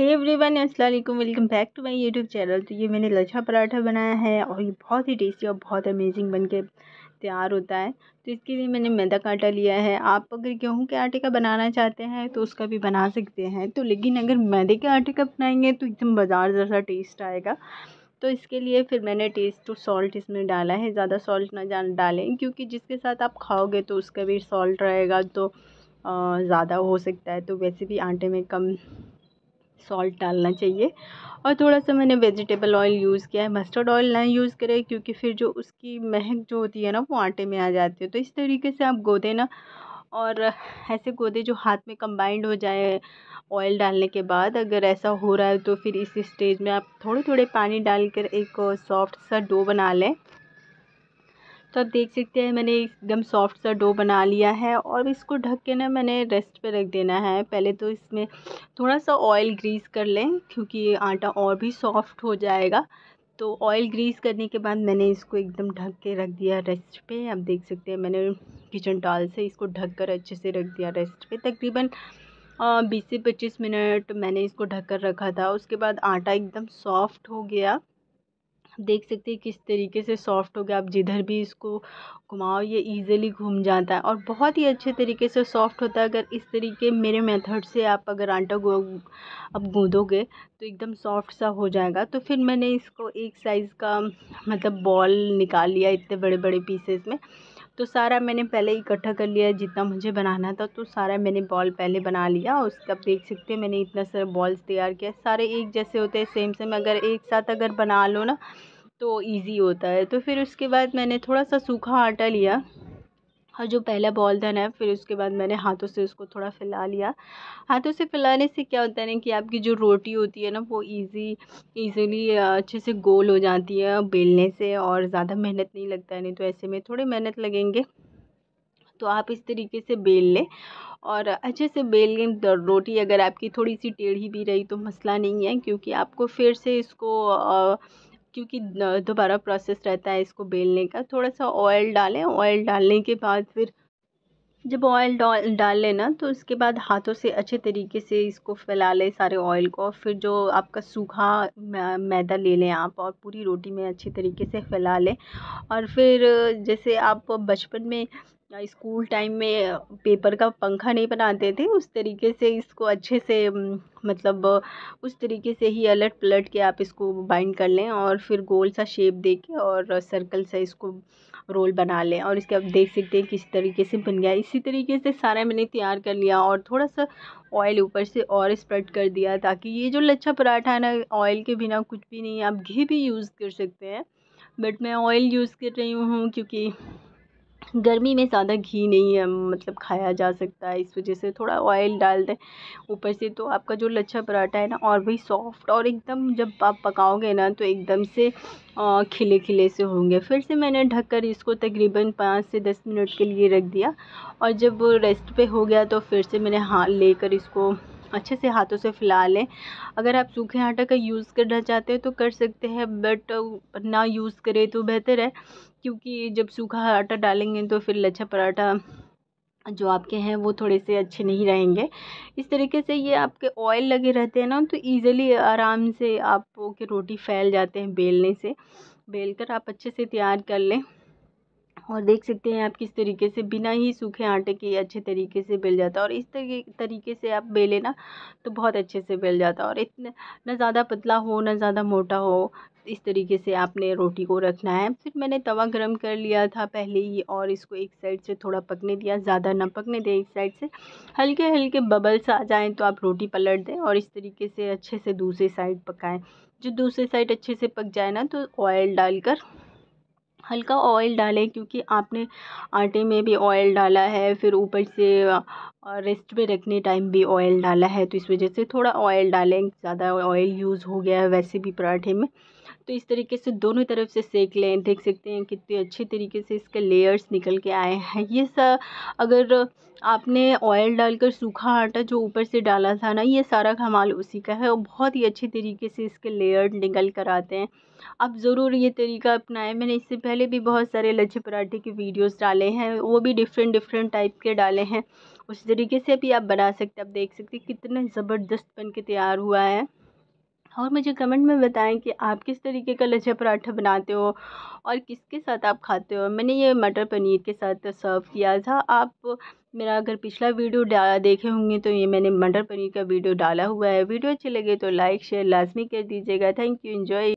हे everyone अस्सलाम welcome back to my YouTube channel तो ये मैंने लच्छा पराठा बनाया है और ये बहुत ही टेस्टी और बहुत अमेजिंग बन के तैयार होता है तो इसके लिए मैंने मैदा का आटा लिया है आप अगर गेहूं के आटे का बनाना चाहते हैं तो उसका भी बना सकते हैं तो लेकिन अगर मैदे के आटे का बनाएंगे तो एकदम बाजार जैसा टेस्ट आएगा तो इसके लिए फिर मैंने टेस्ट टू सॉल्ट इसमें डाला है ज़्यादा सॉल्ट ना डालें क्योंकि जिसके साथ आप खाओगे तो उसका भी सॉल्ट रहेगा तो ज़्यादा हो सकता है तो वैसे भी आटे में कम सॉल्ट डालना चाहिए और थोड़ा सा मैंने वेजिटेबल ऑयल यूज़ किया है मस्टर्ड ऑयल ना यूज़ करें क्योंकि फिर जो उसकी महक जो होती है ना वो आटे में आ जाती है तो इस तरीके से आप गोदे ना और ऐसे गोदे जो हाथ में कंबाइंड हो जाए ऑयल डालने के बाद अगर ऐसा हो रहा है तो फिर इस स्टेज में आप थोड़े थोड़े पानी डालकर एक सॉफ्ट सा डो बना लें तो आप देख सकते हैं मैंने एकदम सॉफ्ट सा डो बना लिया है और इसको ढक के ना मैंने रेस्ट पे रख देना है पहले तो इसमें थोड़ा सा ऑयल ग्रीस कर लें क्योंकि आटा और भी सॉफ्ट हो जाएगा तो ऑयल ग्रीस करने के बाद मैंने इसको एकदम ढक के रख दिया रेस्ट पे आप देख सकते हैं मैंने किचन टाल से इसको ढक कर अच्छे से रख दिया रेस्ट पे तकरीबन बीस से पच्चीस मिनट मैंने इसको ढक कर रखा था उसके बाद आटा एकदम सॉफ्ट हो गया देख सकते हैं किस तरीके से सॉफ़्ट हो गया आप जिधर भी इसको घुमाओ ये इजीली घूम जाता है और बहुत ही अच्छे तरीके से सॉफ़्ट होता है अगर इस तरीके मेरे मेथड से आप अगर आटा गो अब गूँदोगे तो एकदम सॉफ़्ट सा हो जाएगा तो फिर मैंने इसको एक साइज़ का मतलब बॉल निकाल लिया इतने बड़े बड़े पीसेस में तो सारा मैंने पहले इकट्ठा कर लिया जितना मुझे बनाना था तो सारा मैंने बॉल पहले बना लिया उसका देख सकते हैं मैंने इतना सारा बॉल्स तैयार किया सारे एक जैसे होते हैं सेम सेम अगर एक साथ अगर बना लो ना तो ईज़ी होता है तो फिर उसके बाद मैंने थोड़ा सा सूखा आटा लिया और जो पहला बॉल धन है फिर उसके बाद मैंने हाथों से उसको थोड़ा फैला लिया हाथों से फैलाने से क्या होता है ना कि आपकी जो रोटी होती है ना वो ईज़ी ईजीली अच्छे से गोल हो जाती है बेलने से और ज़्यादा मेहनत नहीं लगता है नहीं तो ऐसे में थोड़े मेहनत लगेंगे तो आप इस तरीके से बेल लें और अच्छे से बेल लें रोटी अगर आपकी थोड़ी सी टेढ़ी भी रही तो मसला नहीं है क्योंकि आपको फिर से इसको क्योंकि दोबारा प्रोसेस रहता है इसको बेलने का थोड़ा सा ऑयल डालें ऑयल डालने के बाद फिर जब ऑयल डाल डाल लेना तो उसके बाद हाथों से अच्छे तरीके से इसको फैला लें सारे ऑयल को और फिर जो आपका सूखा मैदा ले लें आप और पूरी रोटी में अच्छे तरीके से फैला लें और फिर जैसे आप बचपन में या स्कूल टाइम में पेपर का पंखा नहीं बनाते थे उस तरीके से इसको अच्छे से मतलब उस तरीके से ही अलट पलट के आप इसको बाइंड कर लें और फिर गोल सा शेप दे के और सर्कल से इसको रोल बना लें और इसके आप देख सकते हैं किस तरीके से बन गया इसी तरीके से सारा मैंने तैयार कर लिया और थोड़ा सा ऑयल ऊपर से और स्प्रेड कर दिया ताकि ये जो लच्छा पराठा है ना ऑयल के बिना कुछ भी नहीं आप घी भी यूज़ कर सकते हैं बट मैं ऑयल यूज़ कर रही हूँ क्योंकि गर्मी में ज़्यादा घी नहीं है मतलब खाया जा सकता है इस वजह से थोड़ा ऑयल डाल दें ऊपर से तो आपका जो लच्छा पराठा है ना और भी सॉफ़्ट और एकदम जब आप पकाओगे ना तो एकदम से खिले खिले से होंगे फिर से मैंने ढककर इसको तकरीबन पाँच से दस मिनट के लिए रख दिया और जब रेस्ट पे हो गया तो फिर से मैंने हाथ लेकर इसको अच्छे से हाथों से फैला लें अगर आप सूखे आटा का यूज़ करना चाहते हैं तो कर सकते हैं बट ना यूज़ करें तो बेहतर है क्योंकि जब सूखा आटा डालेंगे तो फिर लच्छा पराठा जो आपके हैं वो थोड़े से अच्छे नहीं रहेंगे इस तरीके से ये आपके ऑयल लगे रहते हैं ना तो ईज़िली आराम से आपके रोटी फैल जाते हैं बेलने से बेल कर आप अच्छे से तैयार कर लें और देख सकते हैं आप किस तरीके से बिना ही सूखे आटे के अच्छे तरीके से बेल जाता है और इस तरीके तरीके से आप बेले ना तो बहुत अच्छे से बेल जाता है और इतना ना ज़्यादा पतला हो ना ज़्यादा मोटा हो इस तरीके से आपने रोटी को रखना है फिर मैंने तवा गरम कर लिया था पहले ही और इसको एक साइड से थोड़ा पकने दिया ज़्यादा ना पकने दें एक साइड से हल्के हल्के बबल्स आ जाएँ तो आप रोटी पलट दें और इस तरीके से अच्छे से दूसरे साइड पकाएँ जो दूसरे साइड अच्छे से पक जाए ना तो ऑयल डालकर हल्का ऑयल डालें क्योंकि आपने आटे में भी ऑयल डाला है फिर ऊपर से रेस्ट पे रखने टाइम भी ऑयल डाला है तो इस वजह से थोड़ा ऑयल डालें ज़्यादा ऑयल यूज़ हो गया है वैसे भी पराठे में तो इस तरीके से दोनों तरफ से सेक लें देख सकते हैं कितने अच्छे तरीके से इसके लेयर्स निकल के आए हैं ये सब अगर आपने ऑयल डालकर सूखा आटा जो ऊपर से डाला था ना ये सारा खमाल उसी का है और बहुत ही अच्छे तरीके से इसके लेयर निकल कर आते हैं आप ज़रूर ये तरीका अपनाएं मैंने इससे पहले भी बहुत सारे लच्छे पराठे के वीडियोस डाले हैं वो भी डिफरेंट डिफरेंट टाइप के डाले हैं उस तरीके से भी आप बना सकते हैं आप देख सकते हैं कितना ज़बरदस्त बन के तैयार हुआ है और मुझे कमेंट में बताएं कि आप किस तरीके का लच्छा पराठा बनाते हो और किसके साथ आप खाते हो मैंने ये मटर पनीर के साथ सर्व किया था आप मेरा अगर पिछला वीडियो डाला देखे होंगे तो ये मैंने मटर पनीर का वीडियो डाला हुआ है वीडियो अच्छे लगे तो लाइक शेयर लाजमी कर दीजिएगा थैंक यू इन्जॉय